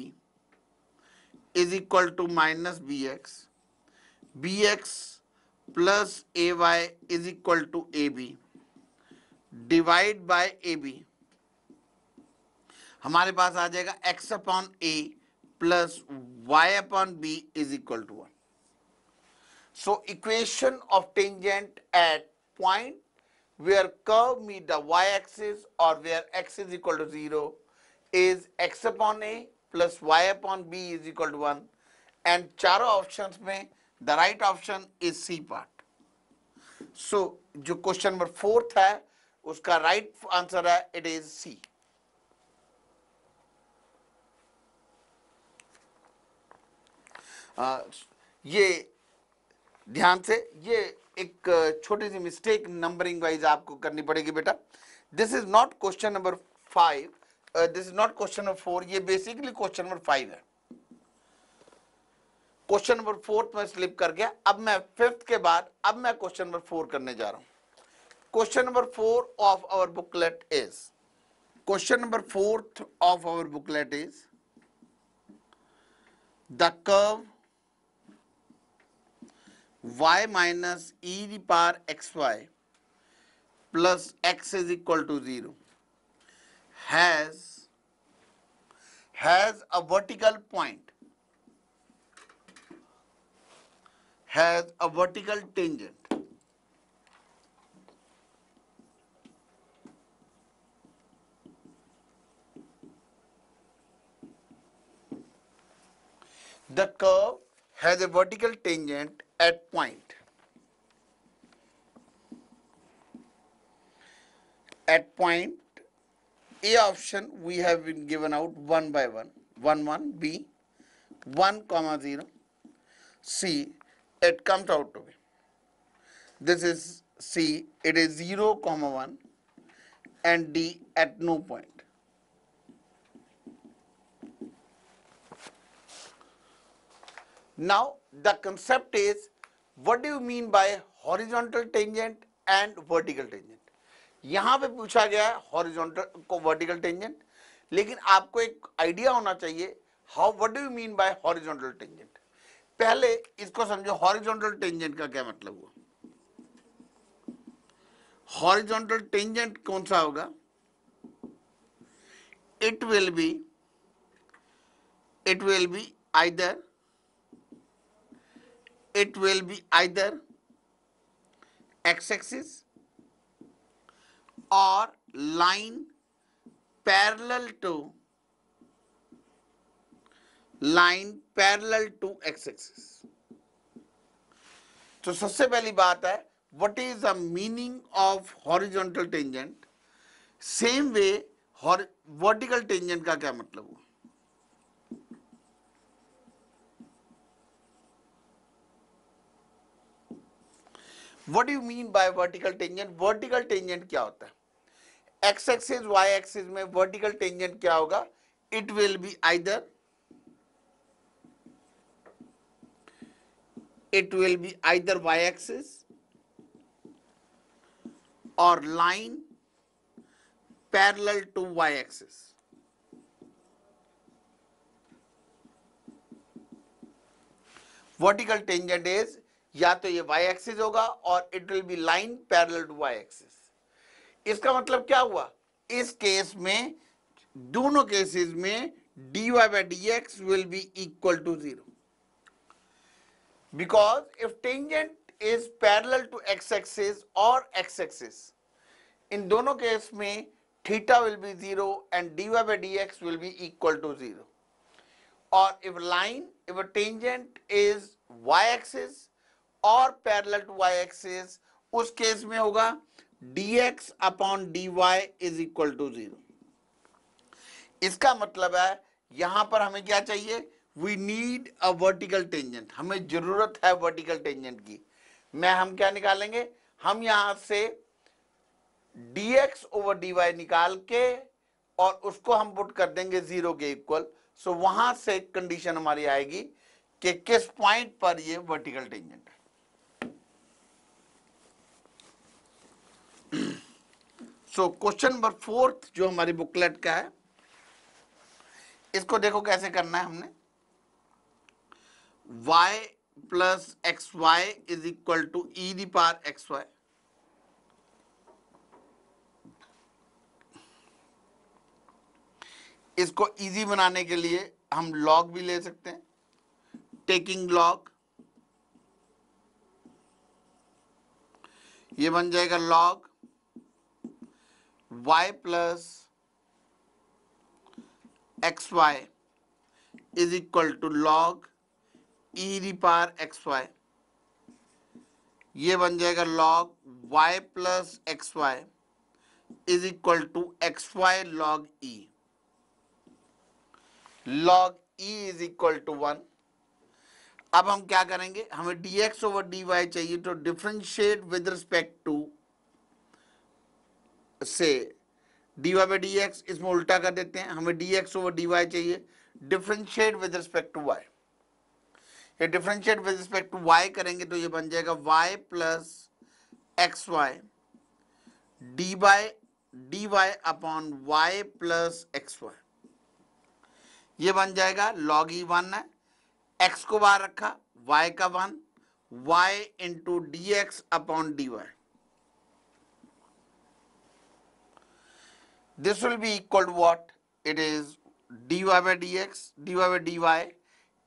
is equal to minus bx. bx plus ay is equal to ab. Divide by ab. हमारे पास आ जाएगा x upon a plus y upon b is equal to one So equation of tangent at point where curve meet the y-axis or where x is equal to 0 is x upon a plus y upon b is equal to 1 and चारों options में the right option is C part. So जो question number fourth है उसका right answer है it is C. Uh, ये ध्यान से ये एक छोटी सी मिस्टेक नंबरिंग वाइज आपको करनी पड़ेगी बेटा this is not question number five this is not question number four ये बेसिकली क्वेश्चन नंबर फाइव है क्वेश्चन नंबर फोर्थ में स्लिप कर गया अब मैं फिफ्थ के बाद अब मैं क्वेश्चन नंबर फोर करने जा रहा हूं question number four of our booklet is question number fourth of our booklet is the curve y minus e the power xy plus x is equal to 0 has has a vertical point has a vertical tangent the curve has a vertical tangent at point. At point A option we have been given out one by one. 1 1 B 1 comma 0 C it comes out to be. This is C it is 0 comma 1 and D at no point. Now the concept is what do you mean by horizontal tangent and vertical tangent? यहाँ पे पूछा गया है horizontal को vertical tangent लेकिन आपको एक idea होना चाहिए how what do you mean by horizontal tangent पहले इसको समझो हॉरिजॉन्टल टेंजेंट का क्या मतलब हुआ हॉरिजॉन्टल टेंजेंट कौन सा होगा it will be it will be either it will be either x-axis or line parallel to line parallel to x axis तो सबसे पहली बात है what is the meaning of horizontal tangent same way vertical tangent का क्या मतलब हुआ what you mean by vertical tangent vertical tangent क्या होता है एक्स एक्सिस वाई एक्सिस में वर्टिकल टेंजेंट क्या होगा it will be either it will be either y-axis or line parallel to y-axis. Vertical tangent is या तो ये Y axis होगा और it will be line parallel to y axis इसका मतलब क्या हुआ इस केस में दोनों केसेस में d Y by D x will be equal to zero because if tangent is parallel to x axis और x एक्सिस इन दोनों केस में theta will be zero and dy y by D x will be equal to zero और if line if a tangent is y axis और parallel to y axis उस case में होगा d x upon d y is equal to zero इसका मतलब है यहां पर हमें क्या चाहिए we need a vertical tangent हमें जरूरत है वर्टिकल टेंजेंट की मैं हम क्या निकालेंगे हम यहां से dx ओवर dy निकाल के और उसको हम पुट कर देंगे जीरो के इक्वल सो वहां से कंडीशन हमारी आएगी कि किस पॉइंट पर ये vertical tangent so question number fourth जो हमारी बुकलेट का है इसको देखो कैसे करना है हमने y plus x y is equal to e the power x y इसको इजी बनाने के लिए हम लॉग भी ले सकते हैं टेकिंग लॉग ये बन जाएगा log y plus xy is equal to log e री पार xy ये बन जाएगा log y plus xy is equal to xy log e log e is equal to one अब हम क्या करेंगे हमें dx ओवर dy चाहिए तो डिफ्रेंशिएट विद रिस्पेक्ट टू से d Y by D x इसमें उल्टा कर देते हैं हमें d x over d y चाहिए differentiate with respect to y ये differentiate with respect to y करेंगे तो ये बन जाएगा y plus x y d by d y upon y plus x y ये बन जाएगा लॉग ई वन है एक्स को बाहर रखा वाई का one Y into d x upon d y this will be equal to what? It is dy by dx, dy by dy.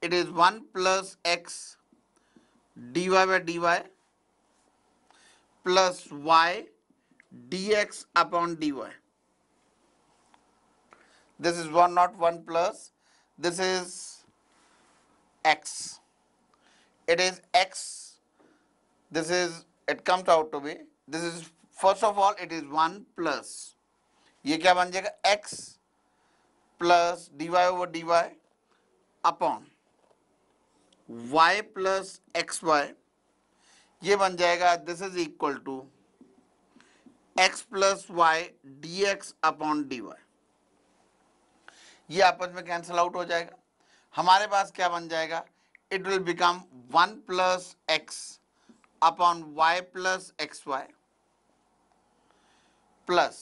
It is 1 plus x dy by dy plus y dx upon dy. This is 1 not 1 plus. This is x. It is x. This is, it comes out to be, this is, first of all, it is 1 plus ये क्या बन जाएगा x plus d y over y upon y plus x y ये बन जाएगा this is equal to x plus y d x upon d y ये आपस में कैंसिल आउट हो जाएगा हमारे पास क्या बन जाएगा it will become one plus x upon y plus x y plus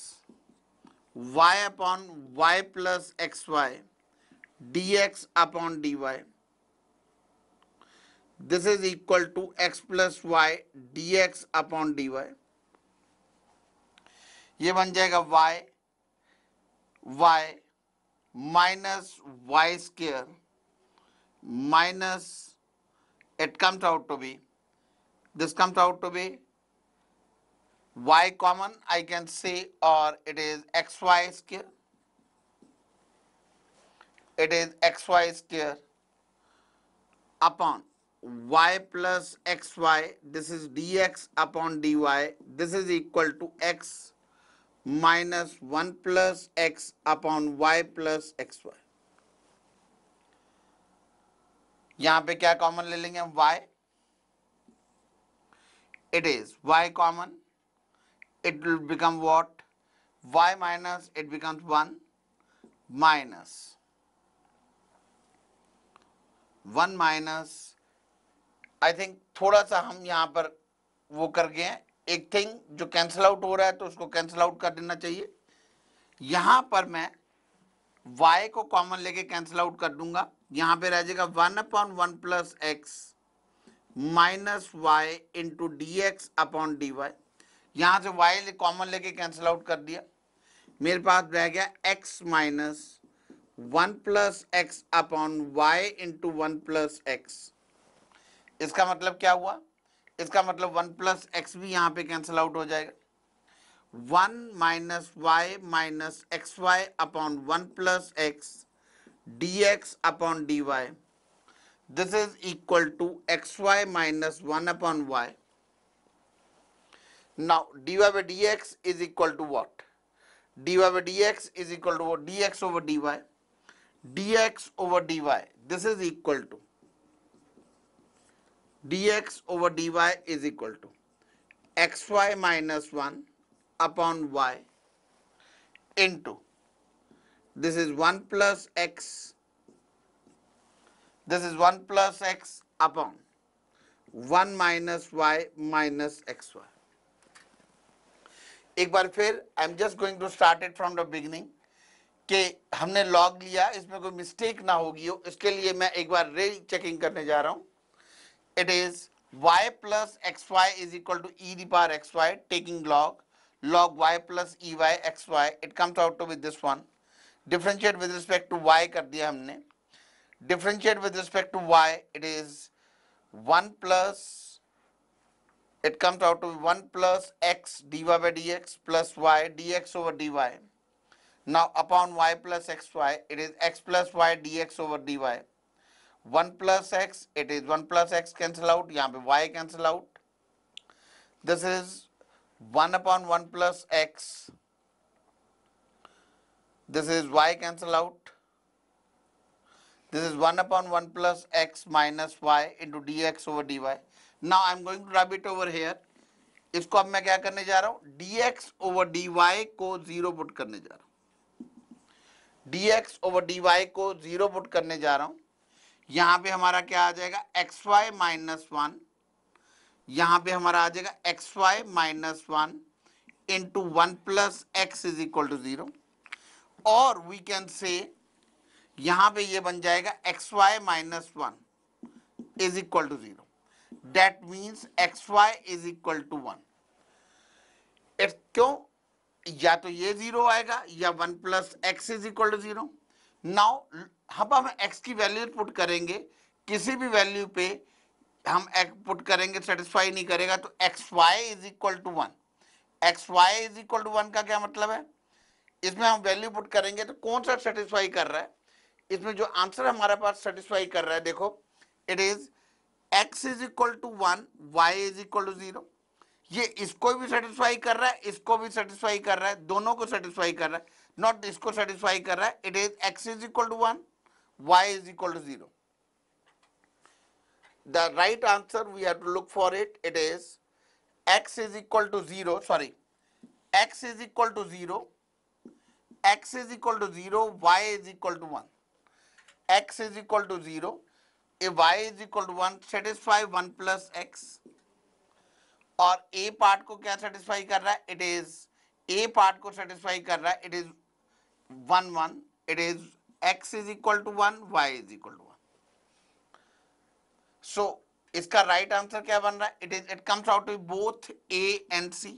y upon y plus x y d x upon d y this is equal to x plus y d x upon d y ये बन जाएगा y y minus y square minus it comes out to b this comes out to be y common I can say or it is xy square. It is xy square upon y plus xy this is dx upon dy this is equal to x minus 1 plus x upon y plus xy. यहाँ पे क्या common ले लेंगे y. It is y common it will become what y minus it becomes 1 minus 1 minus I think थोड़ा सा हम यहाँ पर वो कर गए हैं एक थिंग जो कैंसिल आउट हो रहा है तो उसको कैंसिल आउट कर देना चाहिए यहाँ पर मैं y को कॉमन लेके कैंसिल आउट कर दूंगा यहाँ पे रह जाएगा one upon one plus x minus y into d x upon d y यहां से वाई कॉमन लेके कैंसिल आउट कर दिया मेरे पास रह गया x minus one plus x upon y into one plus x इसका मतलब क्या हुआ इसका मतलब वन प्लस एक्स भी यहां पे कैंसिल आउट हो जाएगा one minus y minus x y upon one plus x d x upon d y this is equal to x y minus one upon y Now dy by dx is equal to what? dy by dx is equal to what? dx over dy. dx over dy. This is equal to dx over dy is equal to xy minus 1 upon y into this is 1 plus x this is 1 plus x upon 1 minus y minus xy एक बार फिर I am just going to start it from the beginning कि हमने log लिया इसमें कोई mistake ना होगी हो इसके लिए मैं एक बार रे चेकिंग करने जा रहा हूँ it is y plus xy is equal to e the power xy taking log log y plus ey xy it comes out to be this one differentiate with respect to y कर दिया हमने differentiate with respect to y it is 1 plus it comes out to be 1 plus x dy by dx plus y dx over dy. Now upon y plus xy, it is x plus y dx over dy. 1 plus x, it is 1 plus x cancel out, y cancel out. This is 1 upon 1 plus x. This is y cancel out. This is 1 upon 1 plus x minus y into dx over dy. Now I am going to rub it over here इसको अब मैं क्या करने जा रहा हूँ d x over d y को zero put करने जा रहा हूँ d x over d y को जीरो पुट करने जा रहा हूँ यहां पे हमारा क्या आ जाएगा एक्स वाई माइनस वन यहां पे हमारा आ जाएगा x y minus one into one plus x is equal to zero और वी कैन से यहां पे ये बन जाएगा x y minus one is equal to zero that means x y is equal to one it क्यों या तो ये जीरो आएगा या one plus x is equal to zero now हम हम एक्स की वैल्यू पुट करेंगे किसी भी वैल्यू पे हम एक्स पुट करेंगे सेटिस्फाई नहीं करेगा तो x y is equal to one x y is equal to one का क्या मतलब है इसमें हम वैल्यू पुट करेंगे तो कौन सा सेटिस्फाई कर रहा है इसमें जो आंसर हमारे पास सेटिस्फाई कर रहा है देखो it is x is equal to one Y is equal to zero ये इसको भी सेटिस्फाई कर रहा है इसको भी सेटिस्फाई कर रहा है दोनों को सेटिस्फाई कर रहा है नॉट इसको सेटिस्फाई कर रहा है it is x is equal to one Y is equal to zero the right answer we have to look for it it is x is equal to zero sorry x is equal to zero x is equal to zero y is equal to one x is equal to zero if y is equal to one satisfy one plus x और a part को क्या satisfy कर रहा है it is a part को satisfy कर रहा है it is one one it is x is equal to one y is equal to one so इसका राइट right आंसर क्या बन रहा है it is it comes out to both a and c